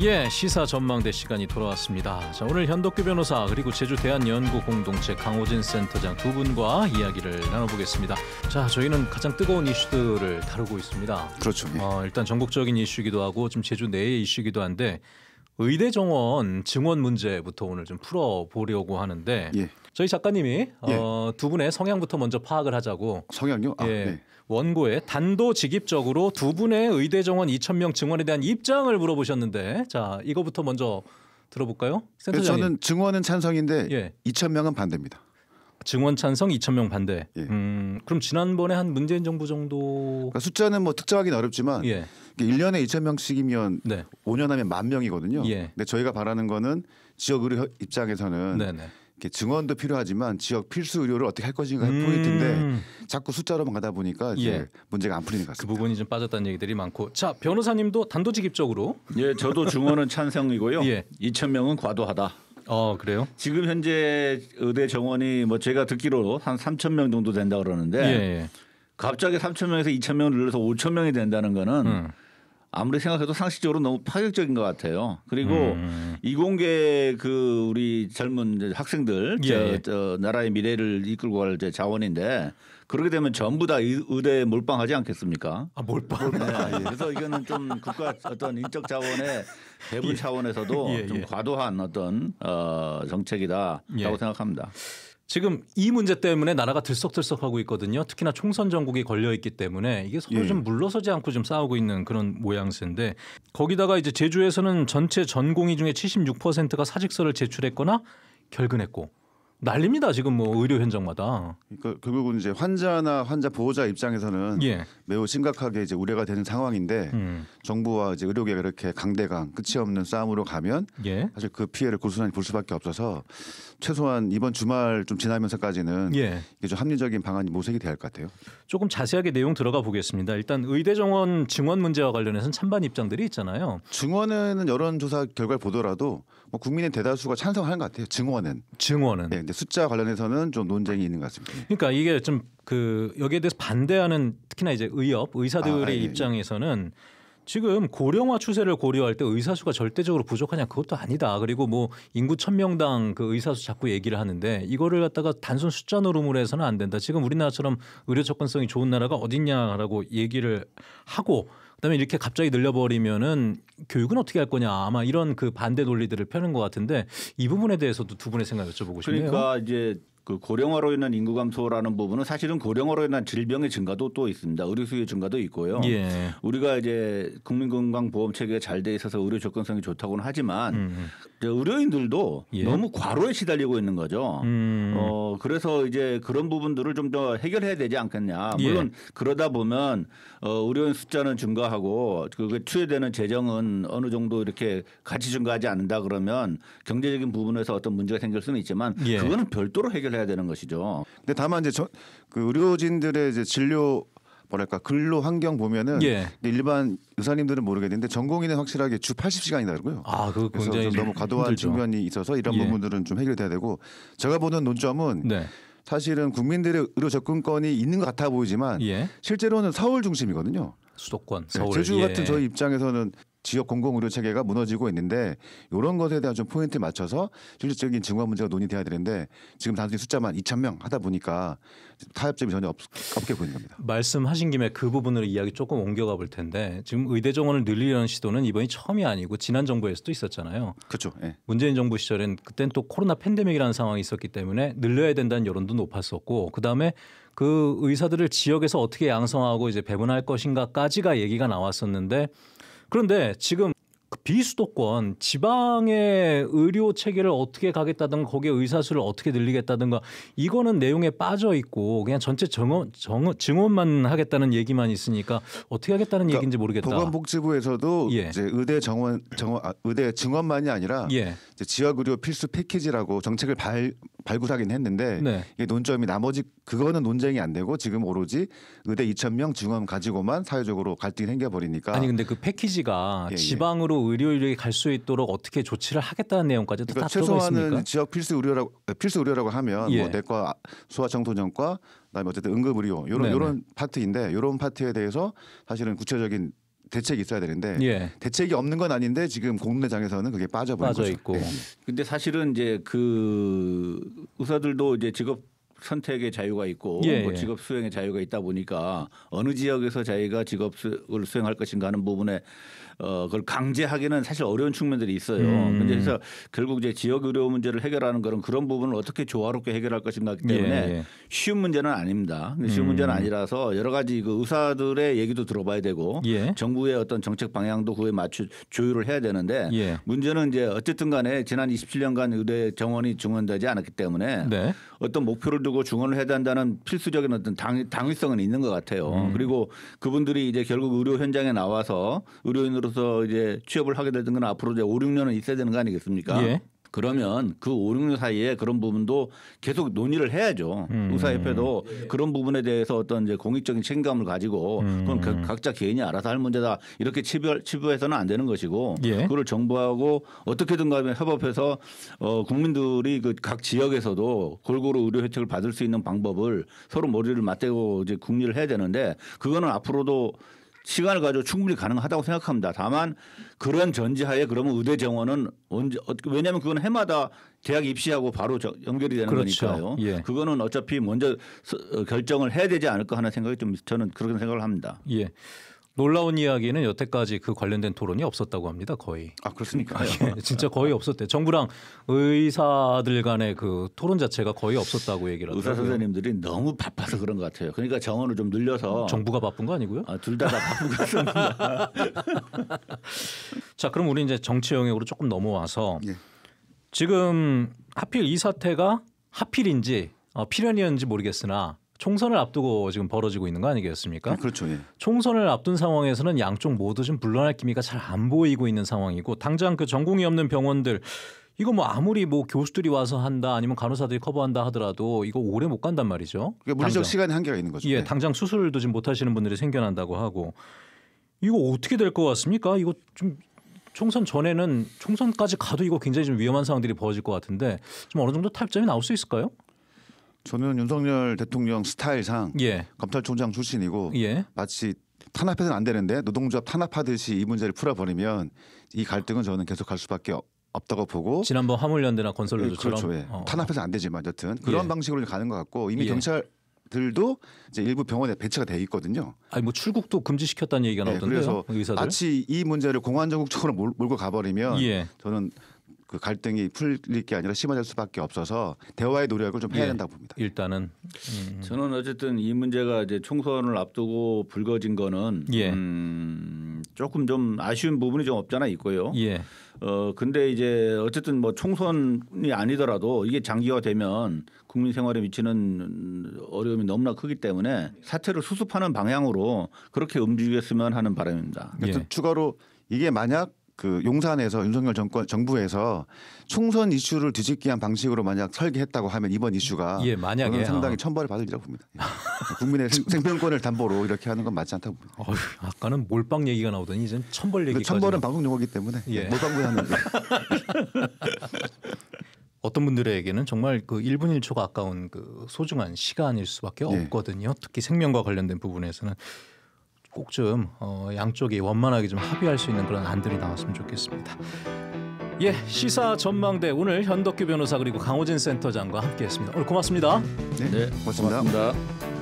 예, 시사 전망대 시간이 돌아왔습니다. 자, 오늘 현덕규 변호사 그리고 제주 대한연구 공동체 강호진 센터장 두 분과 이야기를 나눠보겠습니다. 자, 저희는 가장 뜨거운 이슈들을 다루고 있습니다. 그렇죠. 예. 어, 일단 전국적인 이슈기도 하고 좀 제주 내의 이슈기도 한데 의대 정원 증원 문제부터 오늘 좀 풀어보려고 하는데. 예. 저희 작가님이 어, 예. 어, 두 분의 성향부터 먼저 파악을 하자고. 성향요? 아, 예. 네. 원고에 단도직입적으로 두 분의 의대 정원 2천 명 증원에 대한 입장을 물어보셨는데, 자 이거부터 먼저 들어볼까요? 센터장님. 저는 증원은 찬성인데 예. 2천 명은 반대입니다. 증원 찬성 2천 명 반대. 예. 음, 그럼 지난번에 한 문재인 정부 정도 그러니까 숫자는 뭐 특정하기는 어렵지만 예. 1년에 2천 명씩이면 네. 5년 하면 만 명이거든요. 예. 근데 저희가 바라는 거는 지역 의료 입장에서는 네네. 증언도 필요하지만 지역 필수 의료를 어떻게 할 것인가의 음. 포인트인데 자꾸 숫자로만 가다 보니까 이제 예. 문제가 안 풀리는 것 그 같습니다. 그 부분이 좀 빠졌다는 얘기들이 많고 자 변호사님도 단도직입적으로 예 저도 증언은 찬성이고요. 예. 2천 명은 과도하다. 어 그래요? 지금 현재 의대 정원이 뭐 제가 듣기로 한 3천 명 정도 된다 그러는데 예, 예. 갑자기 3천 명에서 2천 명을 늘려서 5천 명이 된다는 거는 음. 아무리 생각해도 상식적으로 너무 파격적인 것 같아요. 그리고 음. 이공계 그 우리 젊은 학생들 예. 저, 예. 저 나라의 미래를 이끌고 갈 자원인데 그렇게 되면 전부 다 의대에 몰빵하지 않겠습니까? 아 몰빵. 네, 아, 예. 그래서 이거는 좀 국가 어떤 인적 자원의 배분 예. 차원에서도 예, 좀 과도한 어떤 어, 정책이다라고 생각합니다. 지금 이 문제 때문에 나라가 들썩들썩하고 있거든요. 특히나 총선 전국이 걸려 있기 때문에 이게 서로 예. 좀 물러서지 않고 좀 싸우고 있는 그런 모양새인데 거기다가 이제 제주에서는 전체 전공의 중에 76%가 사직서를 제출했거나 결근했고 난립니다 지금 뭐 의료 현장마다. 그러니까 결국은 이제 환자나 환자 보호자 입장에서는 예. 매우 심각하게 이제 우려가 되는 상황인데 음. 정부와 이제 의료계가 이렇게 강대강 끝이 없는 싸움으로 가면 예. 사실 그 피해를 고스란히 볼 수밖에 없어서 최소한 이번 주말 좀 지나면서까지는 예. 이게 좀 합리적인 방안이 모색이 돼야 할 것 같아요. 조금 자세하게 내용 들어가 보겠습니다. 일단 의대 정원 증원 문제와 관련해서는 찬반 입장들이 있잖아요. 증원은 여론조사 결과를 보더라도 뭐 국민의 대다수가 찬성하는 것 같아요. 증원은. 증원은. 네, 근데 숫자 관련해서는 좀 논쟁이 있는 것 같습니다. 그러니까 이게 좀그 여기에 대해서 반대하는 특히나 이제 의협 의사들의 아, 예, 예, 예. 입장에서는 지금 고령화 추세를 고려할 때 의사 수가 절대적으로 부족하냐 그것도 아니다. 그리고 뭐 인구 천명당그 의사 수 자꾸 얘기를 하는데 이거를 갖다가 단순 숫자 노름으로 해서는 안 된다. 지금 우리나라처럼 의료 접근성이 좋은 나라가 어딨냐라고 얘기를 하고 그다음에 이렇게 갑자기 늘려버리면은 교육은 어떻게 할 거냐 아마 이런 그 반대 논리들을 펴는 것 같은데 이 부분에 대해서도 두 분의 생각 여쭤보고 싶네요. 그러니까 이제 그 고령화로 인한 인구 감소라는 부분은 사실은 고령화로 인한 질병의 증가도 또 있습니다. 의료 수요 증가도 있고요. 예. 우리가 이제 국민건강보험 체계가 잘 돼 있어서 의료 접근성이 좋다고는 하지만 음. 음. 의료인들도 예. 너무 과로에 시달리고 있는 거죠. 음. 어 그래서 이제 그런 부분들을 좀 더 해결해야 되지 않겠냐. 예. 물론 예. 그러다 보면 어 의료인 숫자는 증가하고 그게 투여되는 재정은 어느 정도 이렇게 같이 증가하지 않는다 그러면 경제적인 부분에서 어떤 문제가 생길 수는 있지만 예. 그거는 별도로 해결 대비 해야 되는 것이죠. 근데 다만 이제 저, 그 의료진들의 이제 진료 뭐랄까 근로 환경 보면은 예. 일반 의사님들은 모르겠는데 전공인은 확실하게 주 80시간이더라고요. 아, 그 굉장히 너무 과도한 측면이 있어서 이런 예. 부분들은 좀 해결돼야 되고 제가 보는 논점은 네. 사실은 국민들의 의료 접근권이 있는 것 같아 보이지만 예. 실제로는 서울 중심이거든요. 수도권, 네, 서울. 네, 제주 같은 예. 저희 입장에서는 지역 공공의료 체계가 무너지고 있는데 이런 것에 대한 좀 포인트 맞춰서 실질적인 증가 문제가 논의돼야 되는데 지금 단순히 숫자만 2천 명 하다 보니까 타협점이 전혀 없, 없게 보이는 겁니다. 말씀하신 김에 그 부분으로 이야기 조금 옮겨가 볼 텐데 지금 의대 정원을 늘리려는 시도는 이번이 처음이 아니고 지난 정부에서도 있었잖아요. 그렇죠. 예. 문재인 정부 시절엔 그땐 또 코로나 팬데믹이라는 상황이 있었기 때문에 늘려야 된다는 여론도 높았었고 그다음에 그 의사들을 지역에서 어떻게 양성하고 이제 배분할 것인가까지가 얘기가 나왔었는데 그런데 지금 비수도권 지방의 의료 체계를 어떻게 가겠다든가 거기에 의사수를 어떻게 늘리겠다든가 이거는 내용에 빠져 있고 그냥 전체 정원, 정원 증언만 하겠다는 얘기만 있으니까 어떻게 하겠다는 그러니까 얘기인지 모르겠다. 보건복지부에서도 예. 이제 의대 정원 정원 아, 의대 증원만이 아니라 예. 지역 의료 필수 패키지라고 정책을 발 발굴하긴 했는데 네. 이게 논점이 나머지 그거는 논쟁이 안 되고 지금 오로지 의대 2천 명 증원 가지고만 사회적으로 갈등이 생겨 버리니까 아니 근데 그 패키지가 예, 예. 지방으로 의료 인력이 갈 수 있도록 어떻게 조치를 하겠다는 내용까지도 그러니까 다 들어가 있습니까? 지역 필수 의료라고 필수 의료라고 하면 뭐 예. 뭐 내과, 소아청소년과 그다음에 어쨌든 응급 의료 요런 네네. 요런 파트인데 요런 파트에 대해서 사실은 구체적인 대책이 있어야 되는데 예. 대책이 없는 건 아닌데 지금 공론장에서는 그게 빠져버린 빠져 거죠. 있고. 네. 근데 사실은 이제 그 의사들도 이제 직업 선택의 자유가 있고 예, 뭐 예. 직업 수행의 자유가 있다 보니까 어느 지역에서 자기가 직업을 수행할 것인가 하는 부분에 어 그걸 강제하기는 사실 어려운 측면들이 있어요. 음. 근데 그래서 결국 이제 지역 의료 문제를 해결하는 그런 그런 부분을 어떻게 조화롭게 해결할 것인가기 때문에 예, 예. 쉬운 문제는 아닙니다. 쉬운 음. 문제는 아니라서 여러 가지 그 의사들의 얘기도 들어봐야 되고 예. 정부의 어떤 정책 방향도 그에 맞추 조율을 해야 되는데 예. 문제는 이제 어쨌든 간에 지난 27년간 의대 정원이 증원되지 않았기 때문에 네. 어떤 목표를 두고 증원을 해야 한다는 필수적인 어떤 당, 당위성은 있는 것 같아요. 음. 그리고 그분들이 이제 결국 의료 현장에 나와서 의료인으로 들어서 이제 취업을 하게 되는 건 앞으로 이제 5, 6년은 있어야 되는 거 아니겠습니까? 예. 그러면 그 5, 6년 사이에 그런 부분도 계속 논의를 해야죠. 음. 의사협회도 예. 그런 부분에 대해서 어떤 이제 공익적인 책임감을 가지고 음. 그건 가, 각자 개인이 알아서 할 문제다. 이렇게 치부할, 치부해서는 안 되는 것이고 예. 그걸 정부하고 어떻게든 간에 협업해서 어, 국민들이 그 각 지역에서도 골고루 의료 혜택을 받을 수 있는 방법을 서로 머리를 맞대고 이제 국리를 해야 되는데 그거는 앞으로도 시간을 가지고 충분히 가능하다고 생각합니다. 다만 그런 전제하에 그러면 의대 정원은 언제 어, 왜냐하면 그건 해마다 대학 입시하고 바로 저, 연결이 되는 그렇죠. 거니까요. 예. 그거는 어차피 먼저 어, 결정을 해야 되지 않을까 하는 생각이 좀 저는 그렇게 생각을 합니다. 예. 놀라운 이야기는 여태까지 그 관련된 토론이 없었다고 합니다. 거의. 아 그렇습니까? 아, 예. 진짜 거의 없었대. 정부랑 의사들 간의 그 토론 자체가 거의 없었다고 얘기를 의사 선생님들이 너무 바빠서 그런 것 같아요. 그러니까 정원을 좀 늘려서 정부가 바쁜 거 아니고요? 아, 둘다다 바쁜 것 같습니다. 자 그럼 우리 이제 정치 영역으로 조금 넘어와서 예. 지금 하필 이 사태가 하필인지 어, 필연이었는지 모르겠으나 총선을 앞두고 지금 벌어지고 있는 거 아니겠습니까? 아, 그렇죠. 예. 총선을 앞둔 상황에서는 양쪽 모두 좀불러날 기미가 잘 안 보이고 있는 상황이고 당장 그 전공이 없는 병원들 이거 뭐 아무리 뭐 교수들이 와서 한다 아니면 간호사들이 커버한다 하더라도 이거 오래 못 간단 말이죠. 그러니까 물리적 시간 한계가 있는 거죠. 예, 네. 당장 수술도 지금 못 하시는 분들이 생겨난다고 하고 이거 어떻게 될 것 같습니까? 이거 좀 총선 전에는 총선까지 가도 이거 굉장히 좀 위험한 상황들이 벌어질 것 같은데 좀 어느 정도 타협점이 나올 수 있을까요? 저는 윤석열 대통령 스타일상 예. 검찰총장 출신이고 예. 마치 탄압해서는 안 되는데 노동조합 탄압하듯이 이 문제를 풀어버리면 이 갈등은 저는 계속할 수밖에 없다고 보고 지난번 화물연대나 건설노조처럼 예, 그렇죠, 예. 어. 탄압해서 안 되지만 여튼 예. 그런 방식으로 가는 것 같고 이미 예. 경찰 들도 이제 일부 병원에 배치가 돼 있거든요. 아니 뭐 출국도 금지시켰다는 얘기가 나오던데요. 그래서 의사들? 마치 이 문제를 공안정국적으로 몰고 가버리면 저는 그 갈등이 풀릴 게 아니라 심화될 수밖에 없어서 대화의 노력을 좀 해야 예, 된다고 봅니다. 예, 일단은 음. 음, 음. 저는 어쨌든 이 문제가 이제 총선을 앞두고 불거진 거는 예. 음, 조금 좀 아쉬운 부분이 좀 없잖아 있고요. 예. 어 근데 이제 어쨌든 뭐 총선이 아니더라도 이게 장기화되면 국민 생활에 미치는 어려움이 너무나 크기 때문에 사태를 수습하는 방향으로 그렇게 움직였으면 하는 바람입니다. 그 추가로 이게 만약 그 용산에서 윤석열 정권 정부에서 총선 이슈를 뒤집기한 방식으로 만약 설계했다고 하면 이번 이슈가 예, 만약에 상당히 천벌을 받을 일이라고 봅니다. 예. 국민의 생명권을 담보로 이렇게 하는 건 맞지 않다고 봅니다. 어휴, 아까는 몰빵 얘기가 나오더니 이젠 천벌 얘기. 천벌은 방송 용어기 때문에 예. 몰빵을 하는 거. 어떤 분들에게는 정말 그 1분 1초가 아까운 그 소중한 시간일 수밖에 네. 없거든요. 특히 생명과 관련된 부분에서는 꼭좀 어, 양쪽이 원만하게 좀 합의할 수 있는 그런 안들이 나왔으면 좋겠습니다. 예, 시사 전망대 오늘 현덕규 변호사 그리고 강호진 센터장과 함께했습니다. 오늘 고맙습니다. 네, 네 고맙습니다. 고맙습니다.